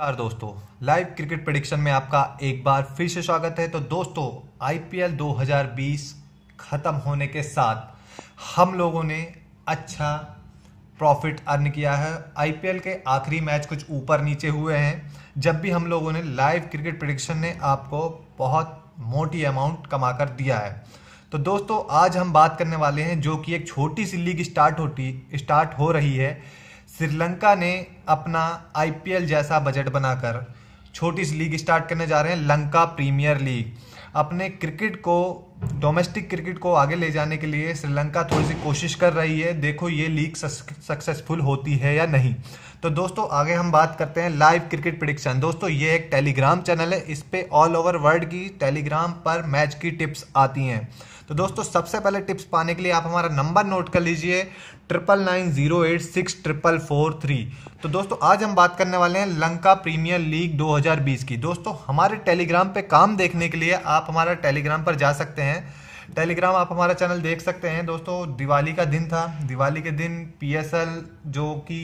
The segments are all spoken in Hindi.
नमस्कार दोस्तों लाइव क्रिकेट प्रडिक्शन में आपका एक बार फिर से स्वागत है तो दोस्तों आईपीएल 2020 खत्म होने के साथ हम लोगों ने अच्छा प्रॉफिट अर्न किया है आईपीएल के आखिरी मैच कुछ ऊपर नीचे हुए हैं जब भी हम लोगों ने लाइव क्रिकेट प्रडिक्शन ने आपको बहुत मोटी अमाउंट कमा कर दिया है तो दोस्तों आज हम बात करने वाले हैं जो कि एक छोटी सी लीग स्टार्ट होती स्टार्ट हो रही है श्रीलंका ने अपना आईपीएल जैसा बजट बनाकर छोटी सी लीग स्टार्ट करने जा रहे हैं लंका प्रीमियर लीग अपने क्रिकेट को डोमेस्टिक क्रिकेट को आगे ले जाने के लिए श्रीलंका थोड़ी सी कोशिश कर रही है देखो ये लीग सक्सेसफुल होती है या नहीं तो दोस्तों आगे हम बात करते हैं लाइव क्रिकेट प्रडिक्शन दोस्तों ये एक टेलीग्राम चैनल है इस पर ऑल ओवर वर्ल्ड की टेलीग्राम पर मैच की टिप्स आती हैं तो दोस्तों सबसे पहले टिप्स पाने के लिए आप हमारा नंबर नोट कर लीजिए triple nine zero eight six triple four three तो दोस्तों आज हम बात करने वाले हैं लंका प्रीमियर लीग 2020 की दोस्तों हमारे टेलीग्राम पे काम देखने के लिए आप हमारा टेलीग्राम पर जा सकते हैं टेलीग्राम आप हमारा चैनल देख सकते हैं दोस्तों दिवाली का दिन था दिवाली के दिन पी जो कि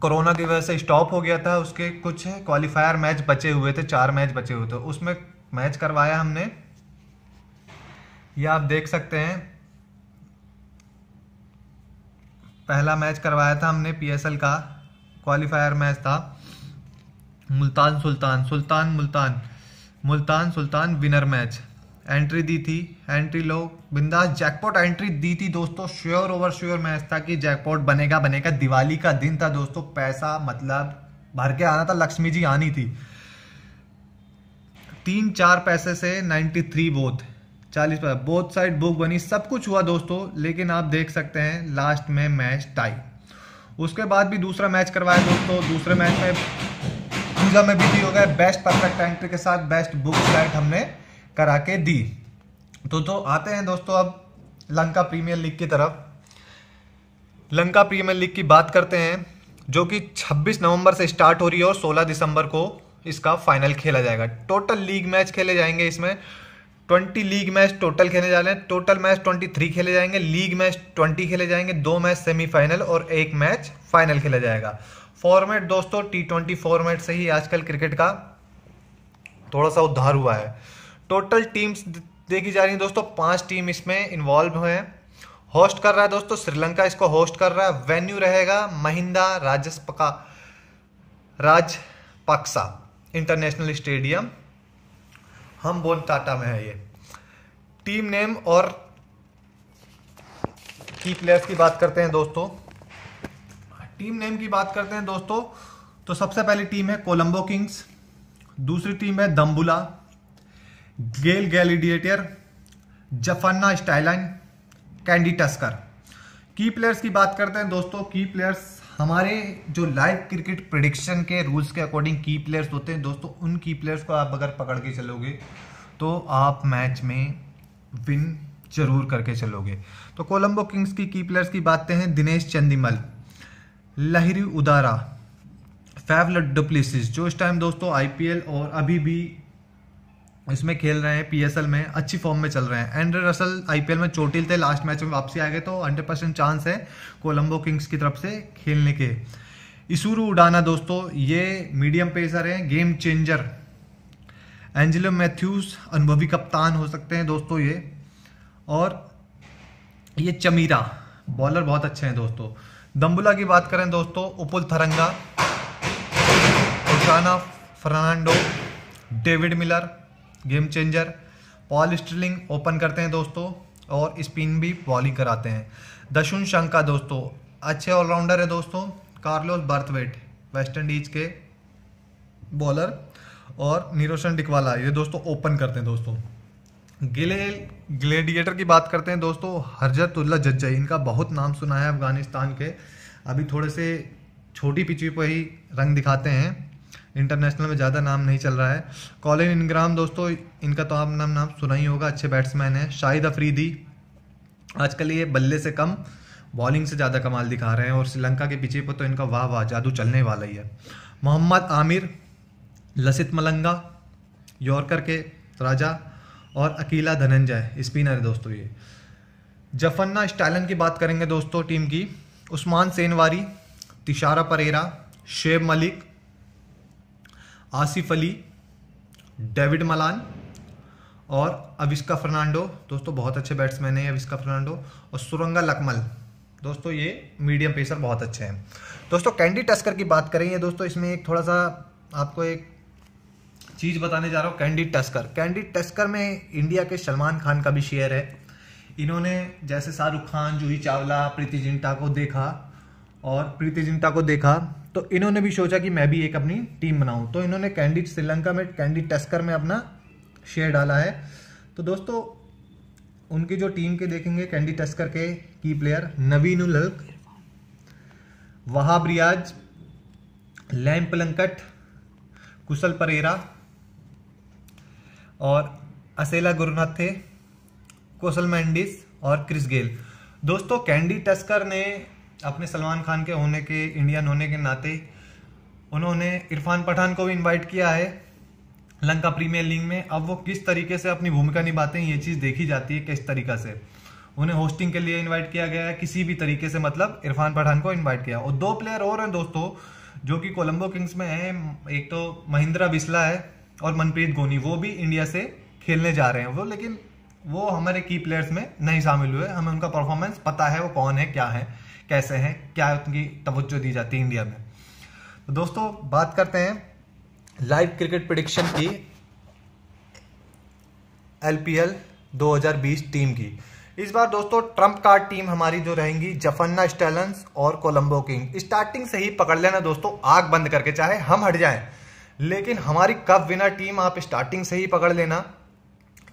कोरोना की वजह से स्टॉप हो गया था उसके कुछ क्वालिफायर मैच बचे हुए थे चार मैच बचे हुए थे उसमें मैच करवाया हमने यह आप देख सकते हैं पहला मैच करवाया था हमने पीएसएल का क्वालिफायर मैच था Multan Sultan Sultan Multan Multan Sultan winner match entry दी थी एंट्री लो बिंदास जैकपॉट एंट्री दी थी दोस्तों श्योर ओवर श्योर मैच था कि जैकपॉट बनेगा बनेगा दिवाली का दिन था दोस्तों पैसा मतलब भर के आना था लक्ष्मी जी आनी थी तीन चार पैसे से 93 थ्री बोथ चालीस पैसा बोथ साइड बुक बनी सब कुछ हुआ दोस्तों लेकिन आप देख सकते हैं लास्ट में मैच टाई उसके बाद भी दूसरा मैच करवाया दोस्तों दूसरे मैच में पूजा में भी हो गए बेस्ट परफेक्ट एंट्री के साथ बेस्ट बुक साइड हमने करा के दी तो तो आते हैं दोस्तों अब लंका प्रीमियर लीग की तरफ लंका प्रीमियर लीग की बात करते हैं जो कि 26 नवंबर से स्टार्ट हो रही है और 16 दिसंबर को इसका फाइनल खेला जाएगा टोटल लीग मैच खेले जाएंगे इसमें 20 लीग मैच टोटल खेले जा रहे हैं टोटल मैच 23 खेले जाएंगे लीग मैच 20 खेले जाएंगे दो मैच सेमीफाइनल और एक मैच फाइनल खेला जाएगा फॉर्मेट दोस्तों टी ट्वेंटी फॉर्मेट से ही आजकल क्रिकेट का थोड़ा सा उद्धार हुआ है टोटल टीम्स देखी जा रही हैं दोस्तों पांच टीम इसमें इन्वॉल्व हुए हैं होस्ट कर रहा है दोस्तों श्रीलंका इसको होस्ट कर रहा है वेन्यू रहेगा Mahinda Rajapaksa Rajapaksa international stadium Hambantota में है ये टीम नेम और की प्लेयर्स की बात करते हैं दोस्तों टीम नेम की बात करते हैं दोस्तों तो सबसे पहली टीम है कोलंबो किंग्स दूसरी टीम है दम्बुला गेल गैलीडिएटर जफन्ना स्टाइलाइन कैंडी टस्कर की प्लेयर्स की बात करते हैं दोस्तों की प्लेयर्स हमारे जो लाइव क्रिकेट प्रडिक्शन के रूल्स के अकॉर्डिंग की प्लेयर्स होते हैं दोस्तों उन की प्लेयर्स को आप अगर पकड़ के चलोगे तो आप मैच में विन जरूर करके चलोगे तो कोलंबो किंग्स की की प्लेयर्स की बातें हैं दिनेश चंदीमल लहरी उदारा फैवल डुप्लिसिस जो इस टाइम दोस्तों आईपीएल और अभी भी इसमें खेल रहे हैं पी में अच्छी फॉर्म में चल रहे हैं एंड्रे रसल आई में चोटिल थे लास्ट मैच में वापसी आ गए तो हंड्रेड परसेंट चांस है कोलंबो किंग्स की तरफ से खेलने के इसुरु उडाना दोस्तों ये मीडियम पेसर हैं गेम चेंजर एंजिलो मैथ्यूज अनुभवी कप्तान हो सकते हैं दोस्तों ये और ये चमीरा बॉलर बहुत अच्छे हैं दोस्तों दम्बुला की बात करें दोस्तों Upul Tharanga Fernando David Miller game changer Paul Stirling open करते हैं दोस्तों और स्पिन भी बॉलिंग कराते हैं दशुन शंका दोस्तों अच्छे ऑलराउंडर है दोस्तों कार्लोस बर्थवेट वेस्ट इंडीज के बॉलर और नीरोशन डिकवाला ये दोस्तों ओपन करते हैं दोस्तों गिले ग्लेडिएटर की बात करते हैं दोस्तों हरजतुल्ला जज्जई इनका बहुत नाम सुना है अफगानिस्तान के अभी थोड़े से छोटी पिची पर ही रंग दिखाते हैं इंटरनेशनल में ज़्यादा नाम नहीं चल रहा है कॉलिन इनग्राम दोस्तों इनका तो आप नाम नाम सुना ही होगा अच्छे बैट्समैन हैं शाहिद अफरीदी आजकल ये बल्ले से कम बॉलिंग से ज़्यादा कमाल दिखा रहे हैं और श्रीलंका के पीछे पर तो इनका वाह वाह जादू चलने वाला ही है मोहम्मद आमिर लसित मलंगा यॉर्कर के राजा और अकीला धनंजय स्पिनर है दोस्तों ये जफन्ना स्टालन की बात करेंगे दोस्तों टीम की उस्मान सेनवारी तिशारा परेरा शेब मलिक आसिफ अली डेविड मलान और अविस्का फर्नांडो दोस्तों बहुत अच्छे बैट्समैन हैं अविस्का फर्नांडो और सुरंगा लकमल दोस्तों ये मीडियम पेसर बहुत अच्छे हैं दोस्तों कैंडी टस्कर की बात करेंगे दोस्तों इसमें एक थोड़ा सा आपको एक चीज़ बताने जा रहा हूँ कैंडी टस्कर कैंडी टस्कर में इंडिया के सलमान खान का भी शेयर है इन्होंने जैसे शाहरुख खान जूही चावला प्रीति जिंटा को देखा और प्रीति जिंटा को देखा तो इन्होंने भी सोचा कि मैं भी एक अपनी टीम बनाऊं तो इन्होंने कैंडी श्रीलंका में कैंडी टस्कर में अपना शेयर डाला है तो दोस्तों उनकी जो टीम के देखेंगे कैंडी टेस्कर के की player Naveen ul Haq Wahab Riaz Liam Plunkett Kusal Perera और असेला गुरुनाथ थे कौशल मैंडिस और क्रिस गेल दोस्तों कैंडी टस्कर ने अपने सलमान खान के होने के इंडियन होने के नाते उन्होंने इरफान पठान को भी इनवाइट किया है लंका प्रीमियर लीग में अब वो किस तरीके से अपनी भूमिका निभाते हैं ये चीज़ देखी जाती है किस तरीका से उन्हें होस्टिंग के लिए इनवाइट किया गया है किसी भी तरीके से मतलब इरफान पठान को इनवाइट किया और दो प्लेयर और हैं दोस्तों जो कि कोलंबो किंग्स में हैं एक तो महिंद्रा बिस्ला है और मनप्रीत गोनी वो भी इंडिया से खेलने जा रहे हैं वो लेकिन वो हमारे की प्लेयर्स में नहीं शामिल हुए हमें उनका परफॉर्मेंस पता है वो कौन है क्या है कैसे हैं क्या उनकी तवज्जो दी जाती है इंडिया में तो दोस्तों बात करते हैं लाइव क्रिकेट प्रडिक्शन की एल 2020 टीम की इस बार दोस्तों ट्रंप कार्ड टीम हमारी जो रहेंगी जफन्ना स्टेलन्स और कोलंबो किंग स्टार्टिंग से ही पकड़ लेना दोस्तों आग बंद करके चाहे हम हट जाएं लेकिन हमारी कप विनर टीम आप स्टार्टिंग से ही पकड़ लेना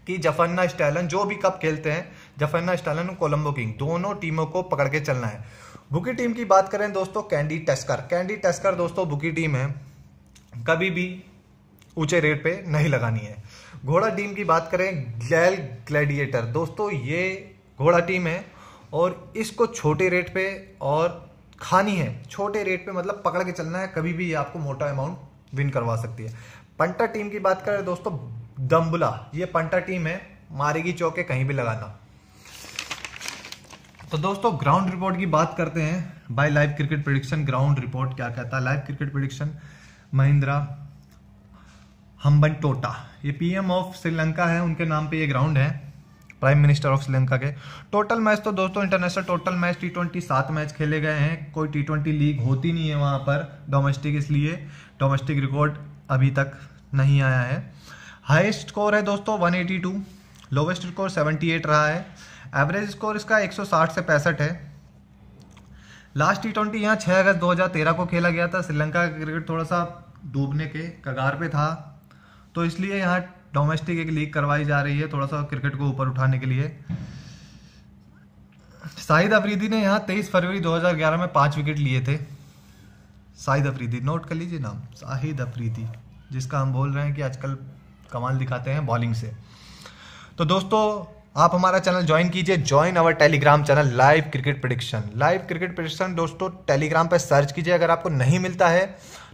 कि जफन्ना स्टैलन जो भी कप खेलते हैं जफन्ना स्टैलन और कोलंबो किंग दोनों टीमों को पकड़ के चलना है बुकी टीम की बात करें दोस्तों कैंडी टेस्कर कैंडी टेस्कर दोस्तों बुकी टीम है कभी भी ऊंचे रेट पे नहीं लगानी है घोड़ा टीम की बात करें ग्लैल ग्लैडिएटर दोस्तों ये घोड़ा टीम है और इसको छोटे रेट पे और खानी है छोटे रेट पे मतलब पकड़ के चलना है कभी भी ये आपको मोटा अमाउंट विन करवा सकती है पंटा टीम की बात करें दोस्तों दम्बुला ये पंटा टीम है मारेगी चौके कहीं भी लगाना तो दोस्तों ग्राउंड रिपोर्ट की बात करते हैं by live cricket prediction ground report क्या कहता है live cricket prediction Mahinda Hambantota ये पीएम ऑफ श्रीलंका है उनके नाम पे ये ग्राउंड है प्राइम मिनिस्टर ऑफ श्रीलंका के टोटल मैच तो दोस्तों international total match T twenty सात मैच खेले गए हैं कोई टी ट्वेंटी लीग होती नहीं है वहाँ पर डोमेस्टिक इसलिए डोमेस्टिक रिकॉर्ड अभी तक नहीं आया है हाईएस्ट स्कोर है दोस्तों 182 लोवेस्ट स्कोर एट रहा है एवरेज स्कोर इसका 160 से पैंसठ है लास्ट टी ट्वेंटी यहाँ छः अगस्त 2013 को खेला गया था श्रीलंका का क्रिकेट थोड़ा सा डूबने के कगार पे था तो इसलिए यहाँ डोमेस्टिक एक लीग करवाई जा रही है थोड़ा सा क्रिकेट को ऊपर उठाने के लिए साहिद अफरीदी ने यहाँ 23 फरवरी 2011 में पांच विकेट लिए थे साहिद अफरीदी नोट कर लीजिए नाम साहिद अफरीदी जिसका हम बोल रहे हैं कि आजकल कमाल दिखाते हैं बॉलिंग से तो दोस्तों आप हमारा चैनल ज्वाइन कीजिए join our Telegram channel live cricket prediction live cricket prediction दोस्तों टेलीग्राम पर सर्च कीजिए अगर आपको नहीं मिलता है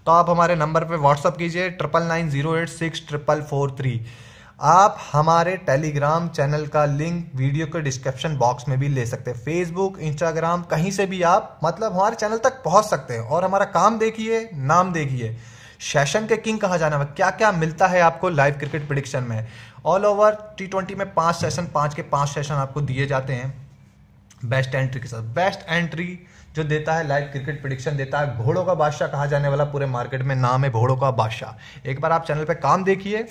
तो आप हमारे नंबर पर व्हाट्सअप कीजिए triple nine zero eight six triple four three आप हमारे टेलीग्राम चैनल का लिंक वीडियो के डिस्क्रिप्शन बॉक्स में भी ले सकते हैं फेसबुक इंस्टाग्राम कहीं से भी आप मतलब हमारे चैनल तक पहुंच सकते हैं और हमारा काम देखिए नाम देखिए सेशन के किंग कहा जाना क्या क्या मिलता है आपको लाइव क्रिकेट प्रिडिक्शन में ऑल ओवर टी ट्वेंटी में पांच सेशन पांच के पांच सेशन आपको दिए जाते हैं बेस्ट एंट्री के साथ बेस्ट एंट्री जो देता है लाइव क्रिकेट प्रिडिक्शन देता है घोड़ों का बादशाह कहा जाने वाला पूरे मार्केट में नाम है घोड़ों का बादशाह एक बार आप चैनल पर काम देखिए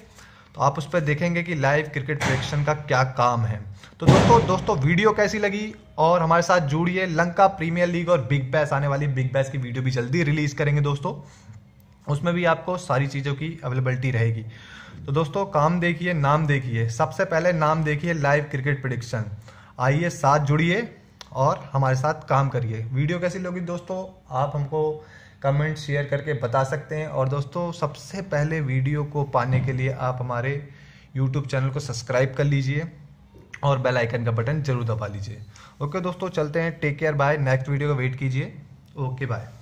तो आप उस पर देखेंगे कि लाइव क्रिकेट प्रिडिक्शन का क्या काम है तो दोस्तों दोस्तों वीडियो कैसी लगी और हमारे साथ जुड़िए लंका प्रीमियर लीग और बिग बैस आने वाली बिग बैस की वीडियो भी जल्दी रिलीज करेंगे दोस्तों उसमें भी आपको सारी चीज़ों की अवेलेबिलिटी रहेगी तो दोस्तों काम देखिए नाम देखिए सबसे पहले नाम देखिए लाइव क्रिकेट प्रडिक्शन आइए साथ जुड़िए और हमारे साथ काम करिए वीडियो कैसी लगी दोस्तों आप हमको कमेंट शेयर करके बता सकते हैं और दोस्तों सबसे पहले वीडियो को पाने के लिए आप हमारे यूट्यूब चैनल को सब्सक्राइब कर लीजिए और बेल आइकन का बटन जरूर दबा लीजिए ओके दोस्तों चलते हैं take care bye next video का वेट कीजिए ओके बाय